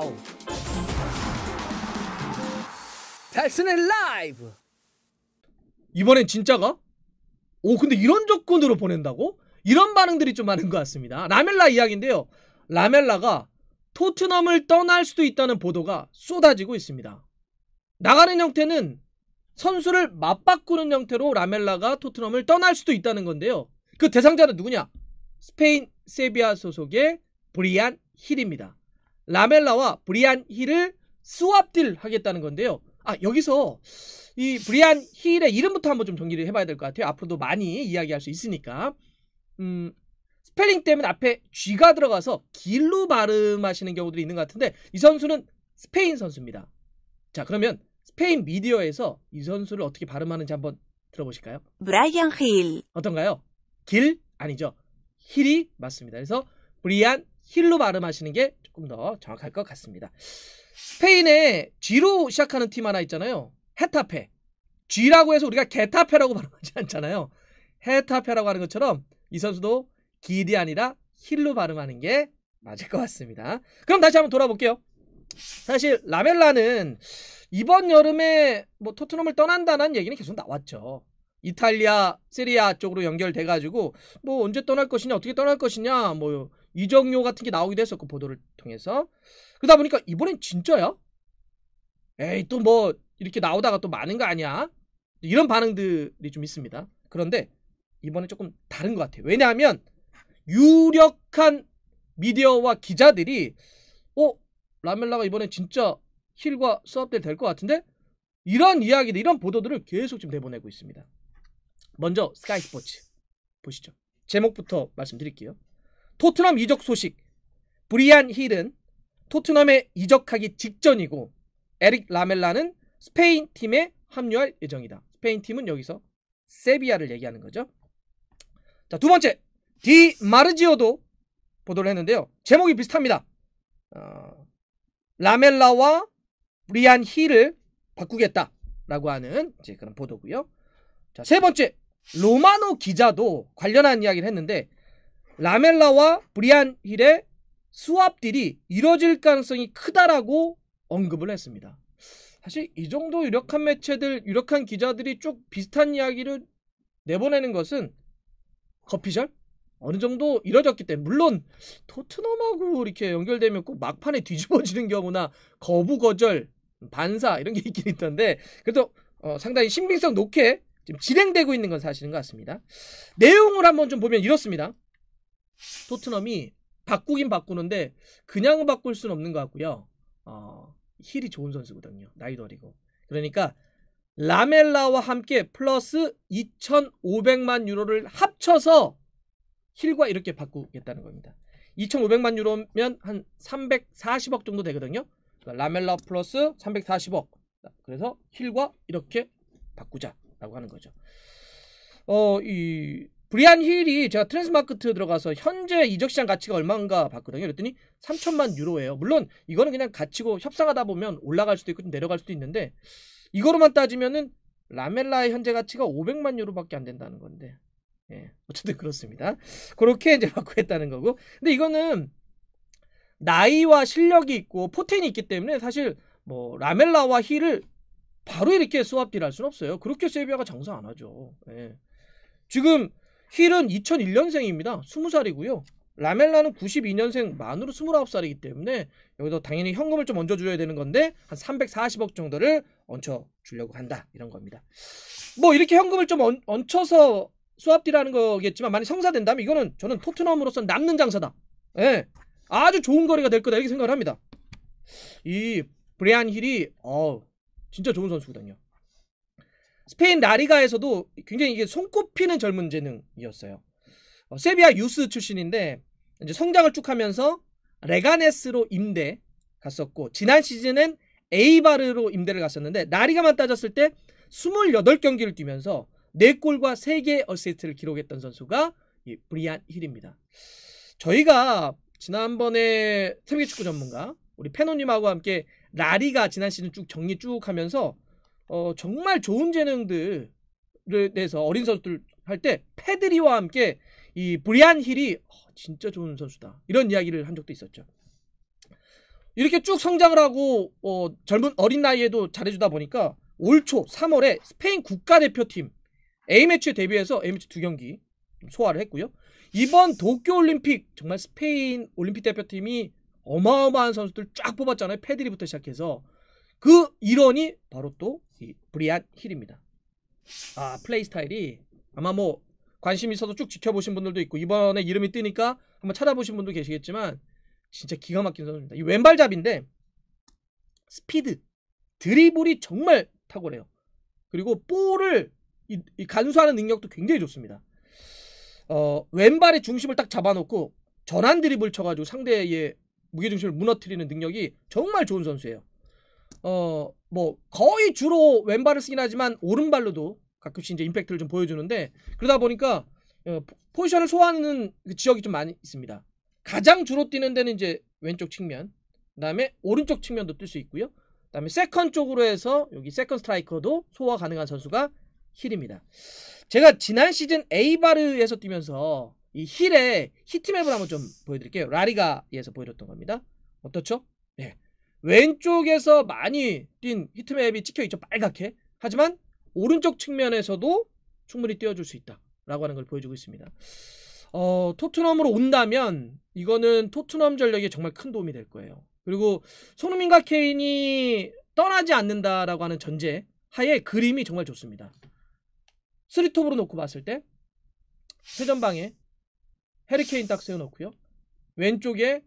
와우! 달슨의 라이브! 이번엔 진짜가? 오 근데 이런 조건으로 보낸다고? 이런 반응들이 좀 많은 것 같습니다. 라멜라 이야기인데요. 라멜라가 토트넘을 떠날 수도 있다는 보도가 쏟아지고 있습니다. 나가는 형태는 선수를 맞바꾸는 형태로 라멜라가 토트넘을 떠날 수도 있다는 건데요. 그 대상자는 누구냐? 스페인 세비야 소속의 브리안 힐입니다. 라멜라와 브리안 힐을 스왑딜 하겠다는 건데요. 아 여기서 이 브리안 힐의 이름부터 한번 좀 정리를 해봐야 될 것 같아요. 앞으로도 많이 이야기할 수 있으니까. 음, 스펠링 때문에 앞에 G가 들어가서 길로 발음하시는 경우들이 있는 것 같은데 이 선수는 스페인 선수입니다. 자 그러면 스페인 미디어에서 이 선수를 어떻게 발음하는지 한번 들어보실까요? 브라이언 힐 어떤가요? 길 아니죠. 힐이 맞습니다. 그래서 브리안 힐로 발음하시는 게 조금 더 정확할 것 같습니다. 스페인에 G로 시작하는 팀 하나 있잖아요. 헤타페. G라고 해서 우리가 게타페라고 발음하지 않잖아요. 헤타페라고 하는 것처럼 이 선수도 길이 아니라 힐로 발음하는 게 맞을 것 같습니다. 그럼 다시 한번 돌아볼게요. 사실 라멜라는 이번 여름에 뭐 토트넘을 떠난다는 얘기는 계속 나왔죠. 이탈리아, 세리아 쪽으로 연결돼가지고 뭐 언제 떠날 것이냐, 어떻게 떠날 것이냐, 뭐 이정료 같은 게 나오기도 했었고 보도를 통해서 그러다 보니까 이번엔 진짜야? 에이 또 뭐 이렇게 나오다가 또 많은 거 아니야? 이런 반응들이 좀 있습니다. 그런데 이번에 조금 다른 것 같아요. 왜냐하면 유력한 미디어와 기자들이 어 라멜라가 이번에 진짜 힐과 수업될될것 같은데 이런 이야기들 이런 보도들을 계속 지금 내보내고 있습니다. 먼저 스카이 스포츠 보시죠. 제목부터 말씀드릴게요. 토트넘 이적 소식. 브리안 힐은 토트넘에 이적하기 직전이고 에릭 라멜라는 스페인 팀에 합류할 예정이다. 스페인 팀은 여기서 세비야를 얘기하는 거죠. 자, 두 번째. 디 마르지오도 보도를 했는데요. 제목이 비슷합니다. 어, 라멜라와 브리안 힐을 바꾸겠다라고 하는 이제 그런 보도고요. 자, 세 번째. 로마노 기자도 관련한 이야기를 했는데 라멜라와 브리안 힐의 수합 딜이 이뤄질 가능성이 크다라고 언급을 했습니다. 사실 이 정도 유력한 매체들, 유력한 기자들이 쭉 비슷한 이야기를 내보내는 것은 커피절 어느 정도 이뤄졌기 때문에 물론 토트넘하고 이렇게 연결되면 꼭 막판에 뒤집어지는 경우나 거부 거절 반사 이런 게 있긴 있던데 그래도 어, 상당히 신빙성 높게 지금 진행되고 있는 건 사실인 것 같습니다. 내용을 한번 좀 보면 이렇습니다. 토트넘이 바꾸긴 바꾸는데 그냥 바꿀 수는 없는 것 같고요. 어, 힐이 좋은 선수거든요. 나이도 어리고. 그러니까 라멜라와 함께 플러스 2,500만 유로를 합쳐서 힐과 이렇게 바꾸겠다는 겁니다. 2,500만 유로면 한 340억 정도 되거든요. 그러니까 라멜라 플러스 340억. 그래서 힐과 이렇게 바꾸자라고 하는 거죠. 어, 이 브리안 힐이 제가 트랜스마크트 들어가서 현재 이적 시장 가치가 얼마인가 봤거든요. 그랬더니 3천만 유로예요. 물론 이거는 그냥 가치고 협상하다 보면 올라갈 수도 있고 내려갈 수도 있는데 이거로만 따지면은 라멜라의 현재 가치가 500만 유로밖에 안 된다는 건데. 예. 어쨌든 그렇습니다. 그렇게 이제 바꾸겠다는 거고. 근데 이거는 나이와 실력이 있고 포텐이 있기 때문에 사실 뭐 라멜라와 힐을 바로 이렇게 스왑딜 할 수는 없어요. 그렇게 세비아가 장사 안 하죠. 예. 지금 힐은 2001년생입니다. 20살이고요. 라멜라는 92년생 만으로 29살이기 때문에 여기서 당연히 현금을 좀 얹어 줘야 되는 건데 한 340억 정도를 얹혀 주려고 한다 이런 겁니다. 뭐 이렇게 현금을 좀 얹, 얹혀서 수압디라는 거겠지만 만약 성사된다면 이거는 저는 토트넘으로서 남는 장사다. 예. 아주 좋은 거리가 될 거다 이렇게 생각을 합니다. 이 브레안 힐이 어 진짜 좋은 선수거든요. 스페인 라리가에서도 굉장히 이게 손꼽히는 젊은 재능이었어요. 어, 세비야 유스 출신인데 이제 성장을 쭉 하면서 레가네스로 임대 갔었고 지난 시즌은 에이바르로 임대를 갔었는데 라리가만 따졌을 때 28경기를 뛰면서 4골과 3개의 어시스트를 기록했던 선수가 이 브리안 힐입니다. 저희가 지난번에 세계 축구 전문가 우리 페노님하고 함께 라리가 지난 시즌 쭉 정리 쭉 하면서 어, 정말 좋은 재능들에 대해서 어린 선수들 할 때 패드리와 함께 이 브리안 힐이 어, 진짜 좋은 선수다 이런 이야기를 한 적도 있었죠. 이렇게 쭉 성장을 하고 어, 젊은 어린 나이에도 잘해주다 보니까 올 초 3월에 스페인 국가대표팀 A매치에 데뷔해서 A매치 두 경기 소화를 했고요. 이번 도쿄올림픽 정말 스페인 올림픽 대표팀이 어마어마한 선수들 쫙 뽑았잖아요. 패드리부터 시작해서 그 일원이 바로 또이 브리안 힐입니다. 아 플레이 스타일이 아마 뭐 관심 있어서 쭉 지켜보신 분들도 있고 이번에 이름이 뜨니까 한번 찾아보신 분도 계시겠지만 진짜 기가 막힌 선수입니다. 이 왼발잡인데 스피드 드리블이 정말 탁월해요. 그리고 볼을 이, 이 간수하는 능력도 굉장히 좋습니다. 어, 왼발의 중심을 딱 잡아놓고 전환 드리블 쳐가지고 상대의 무게 중심을 무너뜨리는 능력이 정말 좋은 선수예요. 어, 뭐 거의 주로 왼발을 쓰긴 하지만 오른발로도 가끔씩 이제 임팩트를 좀 보여주는데 그러다 보니까 어, 포지션을 소화하는 그 지역이 좀 많이 있습니다. 가장 주로 뛰는 데는 이제 왼쪽 측면, 그다음에 오른쪽 측면도 뛸 수 있고요. 그다음에 세컨 쪽으로 해서 여기 세컨 스트라이커도 소화 가능한 선수가 힐입니다. 제가 지난 시즌 에이바르에서 뛰면서 이 힐의 히트맵을 한번 좀 보여드릴게요. 라리가에서 보여줬던 겁니다. 어떻죠? 왼쪽에서 많이 뛴 히트맵이 찍혀 있죠. 빨갛게. 하지만 오른쪽 측면에서도 충분히 뛰어줄 수 있다. 라고 하는 걸 보여주고 있습니다. 어, 토트넘으로 온다면 이거는 토트넘 전력에 정말 큰 도움이 될 거예요. 그리고 손흥민과 케인이 떠나지 않는다라고 하는 전제 하에 그림이 정말 좋습니다. 스리톱으로 놓고 봤을 때 최전방에 해리케인 딱 세워놓고요. 왼쪽에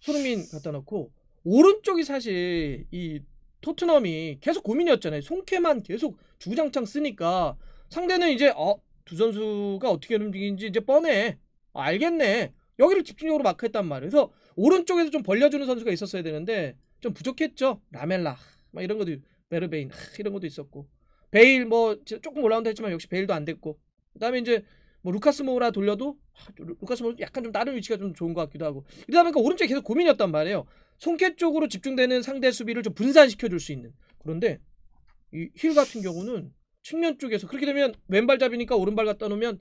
손흥민 갖다 놓고 오른쪽이 사실 이 토트넘이 계속 고민이었잖아요. 손케만 계속 주구장창 쓰니까 상대는 이제 어, 두 선수가 어떻게 움직이는지 이제 뻔해. 알겠네. 여기를 집중적으로 마크했단 말이에요. 그래서 오른쪽에서 좀 벌려주는 선수가 있었어야 되는데 좀 부족했죠. 라멜라 막 이런 것도 베르베인 이런 것도 있었고 베일 뭐 조금 올라온다 했지만 역시 베일도 안 됐고 그다음에 이제 뭐 루카스 모우라 돌려도 루카스 모 약간 좀 다른 위치가 좀 좋은 것 같기도 하고 이러다 보니까 오른쪽이 계속 고민이었단 말이에요. 손캐 쪽으로 집중되는 상대 수비를 좀 분산시켜 줄 수 있는 그런데 이 힐 같은 경우는 측면 쪽에서 그렇게 되면 왼발 잡이니까 오른발 갖다 놓으면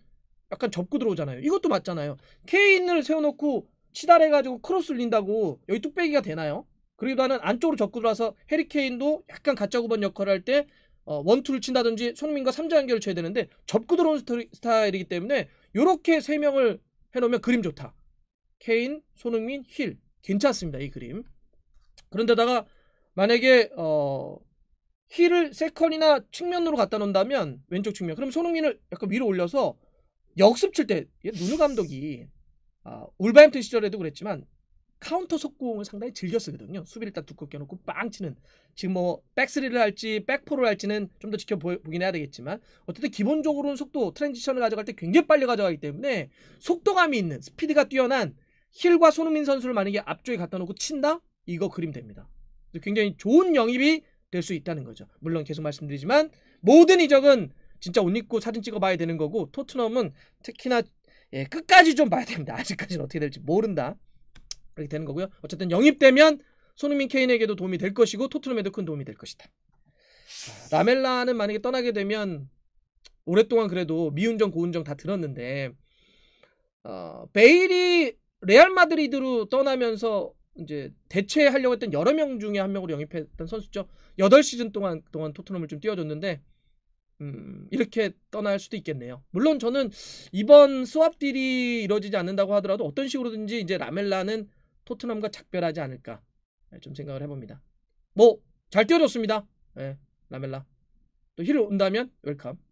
약간 접고 들어오잖아요. 이것도 맞잖아요. 케인을 세워놓고 치달해가지고 크로스 를린다고 여기 뚝배기가 되나요? 그리고나는 안쪽으로 접고 들어와서 해리케인도 약간 가짜구번 역할을 할때 어, 원투를 친다든지 송민과 3자 연결을 쳐야 되는데 접고 들어온 스타일이기 때문에 이렇게 세 명을 해놓으면 그림 좋다. 케인, 손흥민, 힐 괜찮습니다 이 그림. 그런데다가 만약에 어, 힐을 세컨이나 측면으로 갖다 놓는다면 왼쪽 측면. 그럼 손흥민을 약간 위로 올려서 역습 칠 때 누누 감독이 아, 울바햄튼 시절에도 그랬지만 카운터 속공을 상당히 즐겼었거든요 수비를 딱 두껍게 놓고 빵 치는 지금 뭐 백스리를 할지 백포를 할지는 좀 더 지켜보긴 해야 되겠지만 어쨌든 기본적으로는 속도 트랜지션을 가져갈 때 굉장히 빨리 가져가기 때문에 속도감이 있는 스피드가 뛰어난 힐과 손흥민 선수를 만약에 앞쪽에 갖다 놓고 친다? 이거 그림 됩니다. 굉장히 좋은 영입이 될 수 있다는 거죠. 물론 계속 말씀드리지만 모든 이적은 진짜 옷 입고 사진 찍어봐야 되는 거고 토트넘은 특히나 예, 끝까지 좀 봐야 됩니다. 아직까지는 어떻게 될지 모른다. 이렇게 되는 거고요. 어쨌든 영입되면 손흥민 케인에게도 도움이 될 것이고 토트넘에도 큰 도움이 될 것이다. 라멜라는 만약에 떠나게 되면 오랫동안 그래도 미운정 고운정 다 들었는데 어, 베일이 레알 마드리드로 떠나면서 이제 대체하려고 했던 여러 명 중에 한 명으로 영입했던 선수죠. 8시즌 동안 동안 토트넘을 좀 띄워줬는데 음, 이렇게 떠날 수도 있겠네요. 물론 저는 이번 수업 딜이 이루어지지 않는다고 하더라도 어떤 식으로든지 이제 라멜라는 토트넘과 작별하지 않을까 예, 좀 생각을 해봅니다. 뭐 잘 뛰어줬습니다. 예, 라멜라. 또힐로 온다면 웰컴.